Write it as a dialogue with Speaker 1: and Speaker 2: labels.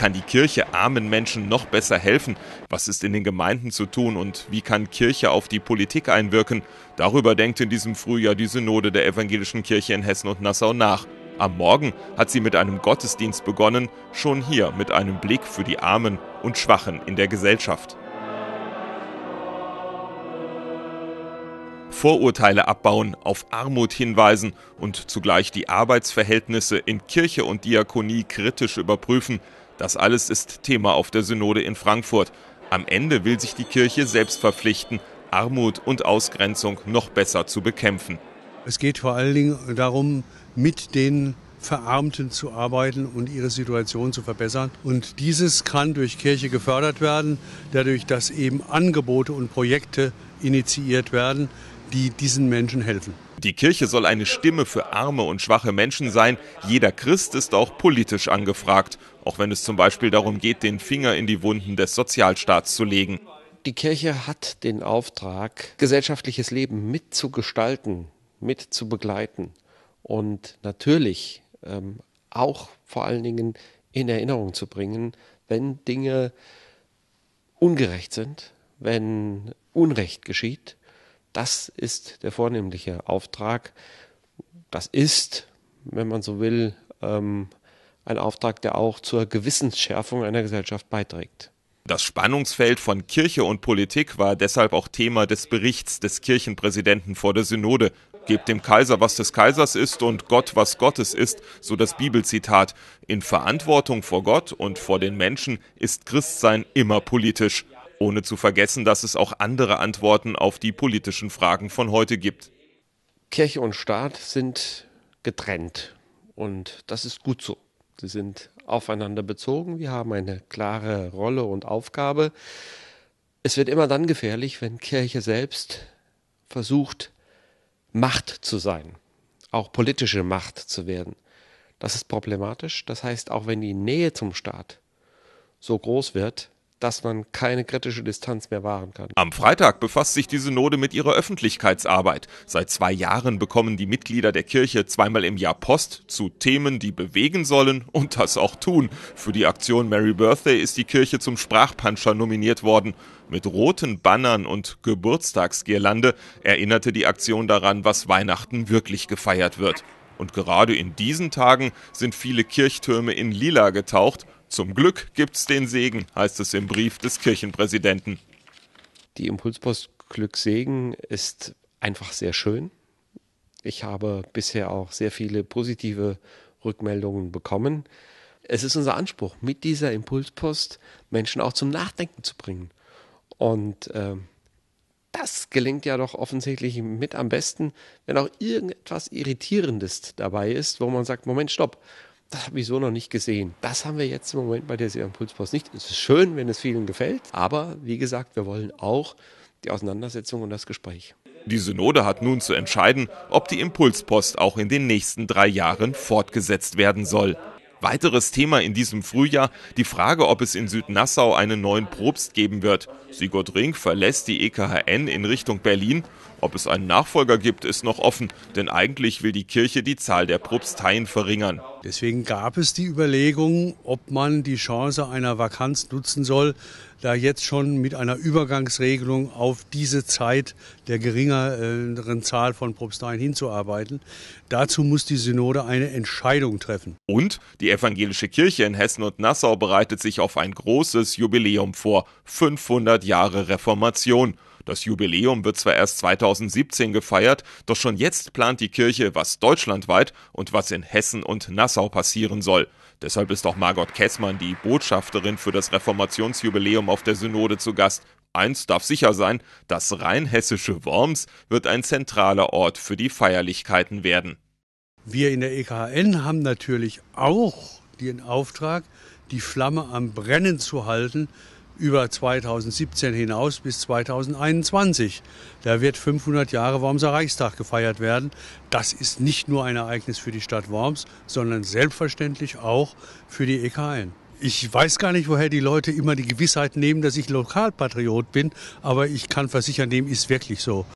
Speaker 1: kann die Kirche armen Menschen noch besser helfen? Was ist in den Gemeinden zu tun und wie kann Kirche auf die Politik einwirken? Darüber denkt in diesem Frühjahr die Synode der evangelischen Kirche in Hessen und Nassau nach. Am Morgen hat sie mit einem Gottesdienst begonnen, schon hier mit einem Blick für die Armen und Schwachen in der Gesellschaft. Vorurteile abbauen, auf Armut hinweisen und zugleich die Arbeitsverhältnisse in Kirche und Diakonie kritisch überprüfen, das alles ist Thema auf der Synode in Frankfurt. Am Ende will sich die Kirche selbst verpflichten, Armut und Ausgrenzung noch besser zu bekämpfen.
Speaker 2: Es geht vor allen Dingen darum, mit den Verarmten zu arbeiten und ihre Situation zu verbessern. Und dieses kann durch Kirche gefördert werden, dadurch, dass eben Angebote und Projekte
Speaker 1: initiiert werden, die diesen Menschen helfen. Die Kirche soll eine Stimme für arme und schwache Menschen sein. Jeder Christ ist auch politisch angefragt, auch wenn es zum Beispiel darum geht, den Finger in die Wunden des Sozialstaats zu legen. Die Kirche hat den Auftrag,
Speaker 3: gesellschaftliches Leben mitzugestalten, mitzubegleiten und natürlich ähm, auch vor allen Dingen in Erinnerung zu bringen, wenn Dinge ungerecht sind, wenn Unrecht geschieht das ist der vornehmliche Auftrag. Das ist, wenn man so will, ähm, ein Auftrag, der auch zur Gewissensschärfung einer Gesellschaft
Speaker 1: beiträgt. Das Spannungsfeld von Kirche und Politik war deshalb auch Thema des Berichts des Kirchenpräsidenten vor der Synode. Gebt dem Kaiser, was des Kaisers ist und Gott, was Gottes ist, so das Bibelzitat. In Verantwortung vor Gott und vor den Menschen ist Christsein immer politisch ohne zu vergessen, dass es auch andere Antworten auf die politischen Fragen von heute gibt. Kirche und Staat
Speaker 3: sind getrennt und das ist gut so. Sie sind aufeinander bezogen, wir haben eine klare Rolle und Aufgabe. Es wird immer dann gefährlich, wenn Kirche selbst versucht, Macht zu sein, auch politische Macht zu werden. Das ist problematisch. Das heißt, auch wenn die Nähe zum Staat so groß wird, dass man keine kritische Distanz mehr wahren kann. Am Freitag
Speaker 1: befasst sich die Synode mit ihrer Öffentlichkeitsarbeit. Seit zwei Jahren bekommen die Mitglieder der Kirche zweimal im Jahr Post zu Themen, die bewegen sollen und das auch tun. Für die Aktion Merry Birthday ist die Kirche zum Sprachpanscher nominiert worden. Mit roten Bannern und Geburtstagsgirlande erinnerte die Aktion daran, was Weihnachten wirklich gefeiert wird. Und gerade in diesen Tagen sind viele Kirchtürme in Lila getaucht zum Glück gibt's den Segen, heißt es im Brief des Kirchenpräsidenten. Die Impulspost Glück
Speaker 3: ist einfach sehr schön. Ich habe bisher auch sehr viele positive Rückmeldungen bekommen. Es ist unser Anspruch, mit dieser Impulspost Menschen auch zum Nachdenken zu bringen. Und äh, das gelingt ja doch offensichtlich mit am besten, wenn auch irgendetwas Irritierendes dabei ist, wo man sagt, Moment, stopp das habe ich so noch nicht gesehen. Das haben wir jetzt im Moment bei der Impulspost nicht. Es ist schön, wenn es vielen gefällt, aber wie gesagt, wir wollen auch die Auseinandersetzung und das Gespräch.
Speaker 1: Die Synode hat nun zu entscheiden, ob die Impulspost auch in den nächsten drei Jahren fortgesetzt werden soll. Weiteres Thema in diesem Frühjahr die Frage, ob es in Südnassau einen neuen Propst geben wird. Sigurd Ring verlässt die EKHN in Richtung Berlin. Ob es einen Nachfolger gibt, ist noch offen, denn eigentlich will die Kirche die Zahl der Propsteien verringern.
Speaker 2: Deswegen gab es die Überlegung, ob man die Chance einer Vakanz nutzen soll, da jetzt schon mit einer Übergangsregelung auf diese Zeit der geringeren Zahl von Propsteien hinzuarbeiten. Dazu muss die Synode eine Entscheidung treffen.
Speaker 1: Und die evangelische Kirche in Hessen und Nassau bereitet sich auf ein großes Jubiläum vor. 500 Jahre Reformation. Das Jubiläum wird zwar erst 2017 gefeiert, doch schon jetzt plant die Kirche, was deutschlandweit und was in Hessen und Nassau passieren soll. Deshalb ist auch Margot Kessmann, die Botschafterin für das Reformationsjubiläum auf der Synode zu Gast. Eins darf sicher sein, das rheinhessische Worms wird ein zentraler Ort für die Feierlichkeiten werden. Wir in der
Speaker 2: EKN haben natürlich auch den Auftrag, die Flamme am Brennen zu halten, über 2017 hinaus bis 2021. Da wird 500 Jahre Wormser Reichstag gefeiert werden. Das ist nicht nur ein Ereignis für die Stadt Worms, sondern selbstverständlich auch für die EKN. Ich weiß gar nicht, woher die Leute immer die Gewissheit nehmen, dass ich Lokalpatriot bin, aber ich kann versichern, dem ist wirklich so.